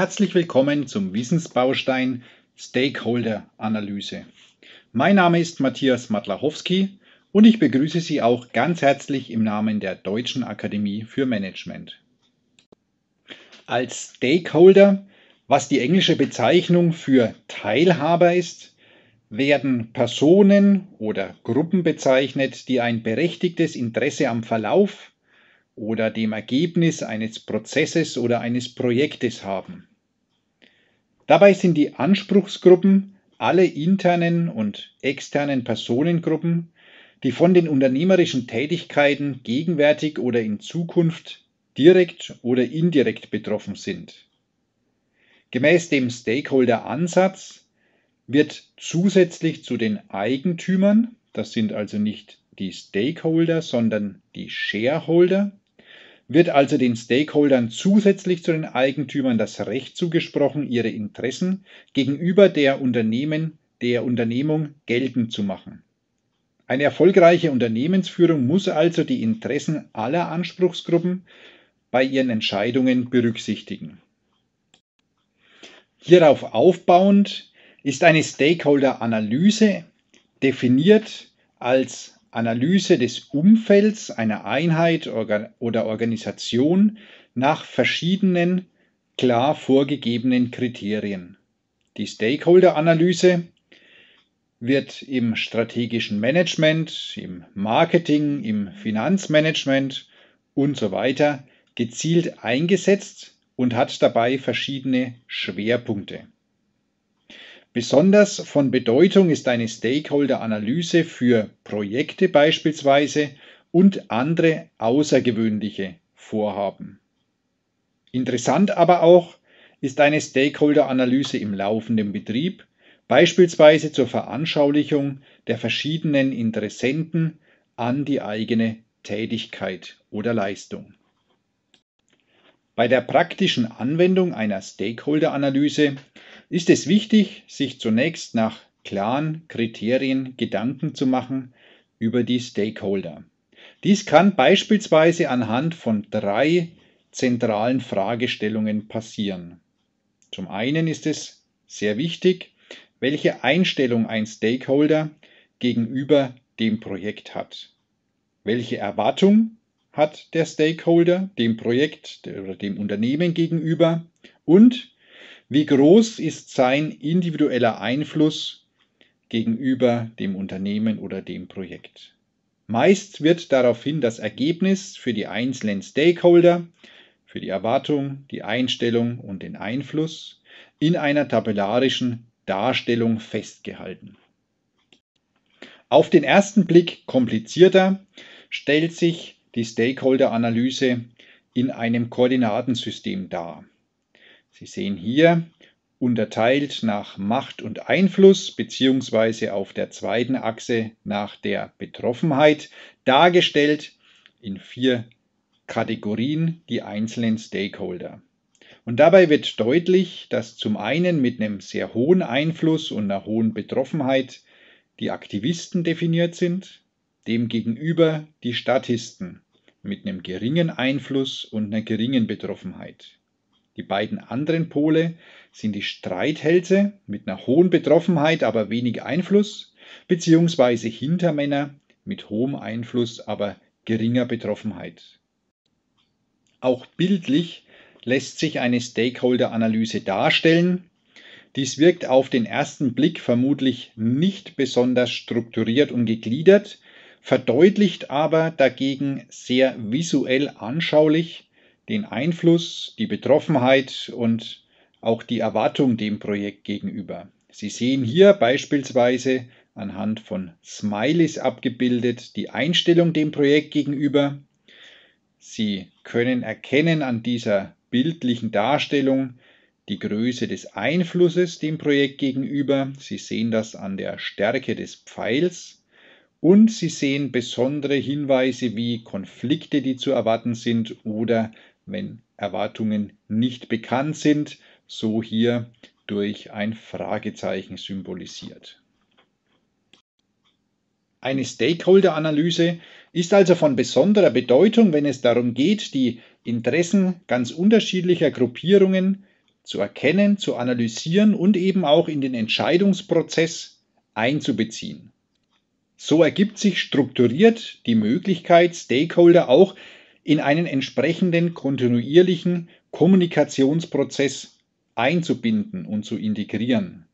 Herzlich willkommen zum Wissensbaustein Stakeholder Analyse. Mein Name ist Matthias Matlachowski und ich begrüße Sie auch ganz herzlich im Namen der Deutschen Akademie für Management. Als Stakeholder, was die englische Bezeichnung für Teilhaber ist, werden Personen oder Gruppen bezeichnet, die ein berechtigtes Interesse am Verlauf, oder dem Ergebnis eines Prozesses oder eines Projektes haben. Dabei sind die Anspruchsgruppen alle internen und externen Personengruppen, die von den unternehmerischen Tätigkeiten gegenwärtig oder in Zukunft direkt oder indirekt betroffen sind. Gemäß dem Stakeholder-Ansatz wird zusätzlich zu den Eigentümern, das sind also nicht die Stakeholder, sondern die Shareholder, wird also den Stakeholdern zusätzlich zu den Eigentümern das Recht zugesprochen, ihre Interessen gegenüber der Unternehmen, der Unternehmung geltend zu machen. Eine erfolgreiche Unternehmensführung muss also die Interessen aller Anspruchsgruppen bei ihren Entscheidungen berücksichtigen. Hierauf aufbauend ist eine Stakeholder-Analyse definiert als Analyse des Umfelds einer Einheit oder Organisation nach verschiedenen klar vorgegebenen Kriterien. Die Stakeholder-Analyse wird im strategischen Management, im Marketing, im Finanzmanagement und so weiter gezielt eingesetzt und hat dabei verschiedene Schwerpunkte. Besonders von Bedeutung ist eine Stakeholder-Analyse für Projekte beispielsweise und andere außergewöhnliche Vorhaben. Interessant aber auch ist eine Stakeholder-Analyse im laufenden Betrieb, beispielsweise zur Veranschaulichung der verschiedenen Interessenten an die eigene Tätigkeit oder Leistung. Bei der praktischen Anwendung einer Stakeholder-Analyse ist es wichtig, sich zunächst nach klaren Kriterien Gedanken zu machen über die Stakeholder. Dies kann beispielsweise anhand von drei zentralen Fragestellungen passieren. Zum einen ist es sehr wichtig, welche Einstellung ein Stakeholder gegenüber dem Projekt hat, welche Erwartung hat der Stakeholder dem Projekt oder dem Unternehmen gegenüber und wie groß ist sein individueller Einfluss gegenüber dem Unternehmen oder dem Projekt. Meist wird daraufhin das Ergebnis für die einzelnen Stakeholder, für die Erwartung, die Einstellung und den Einfluss in einer tabellarischen Darstellung festgehalten. Auf den ersten Blick komplizierter stellt sich die Stakeholder-Analyse in einem Koordinatensystem dar. Sie sehen hier unterteilt nach Macht und Einfluss beziehungsweise auf der zweiten Achse nach der Betroffenheit dargestellt in vier Kategorien die einzelnen Stakeholder. Und dabei wird deutlich, dass zum einen mit einem sehr hohen Einfluss und einer hohen Betroffenheit die Aktivisten definiert sind, demgegenüber die Statisten, mit einem geringen Einfluss und einer geringen Betroffenheit. Die beiden anderen Pole sind die Streithälse mit einer hohen Betroffenheit, aber wenig Einfluss, beziehungsweise Hintermänner mit hohem Einfluss, aber geringer Betroffenheit. Auch bildlich lässt sich eine Stakeholder-Analyse darstellen. Dies wirkt auf den ersten Blick vermutlich nicht besonders strukturiert und gegliedert, verdeutlicht aber dagegen sehr visuell anschaulich den Einfluss, die Betroffenheit und auch die Erwartung dem Projekt gegenüber. Sie sehen hier beispielsweise anhand von Smileys abgebildet die Einstellung dem Projekt gegenüber. Sie können erkennen an dieser bildlichen Darstellung die Größe des Einflusses dem Projekt gegenüber. Sie sehen das an der Stärke des Pfeils und sie sehen besondere Hinweise wie Konflikte, die zu erwarten sind oder wenn Erwartungen nicht bekannt sind, so hier durch ein Fragezeichen symbolisiert. Eine Stakeholder-Analyse ist also von besonderer Bedeutung, wenn es darum geht, die Interessen ganz unterschiedlicher Gruppierungen zu erkennen, zu analysieren und eben auch in den Entscheidungsprozess einzubeziehen. So ergibt sich strukturiert die Möglichkeit, Stakeholder auch in einen entsprechenden kontinuierlichen Kommunikationsprozess einzubinden und zu integrieren.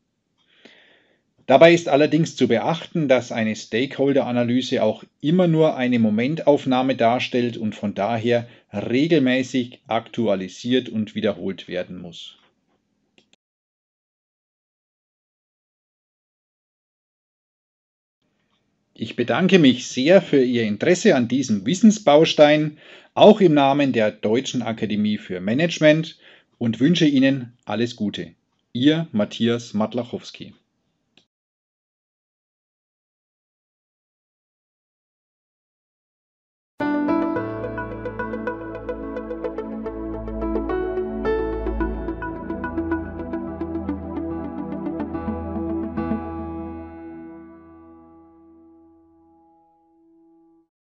Dabei ist allerdings zu beachten, dass eine Stakeholder-Analyse auch immer nur eine Momentaufnahme darstellt und von daher regelmäßig aktualisiert und wiederholt werden muss. Ich bedanke mich sehr für Ihr Interesse an diesem Wissensbaustein, auch im Namen der Deutschen Akademie für Management und wünsche Ihnen alles Gute. Ihr Matthias Matlachowski.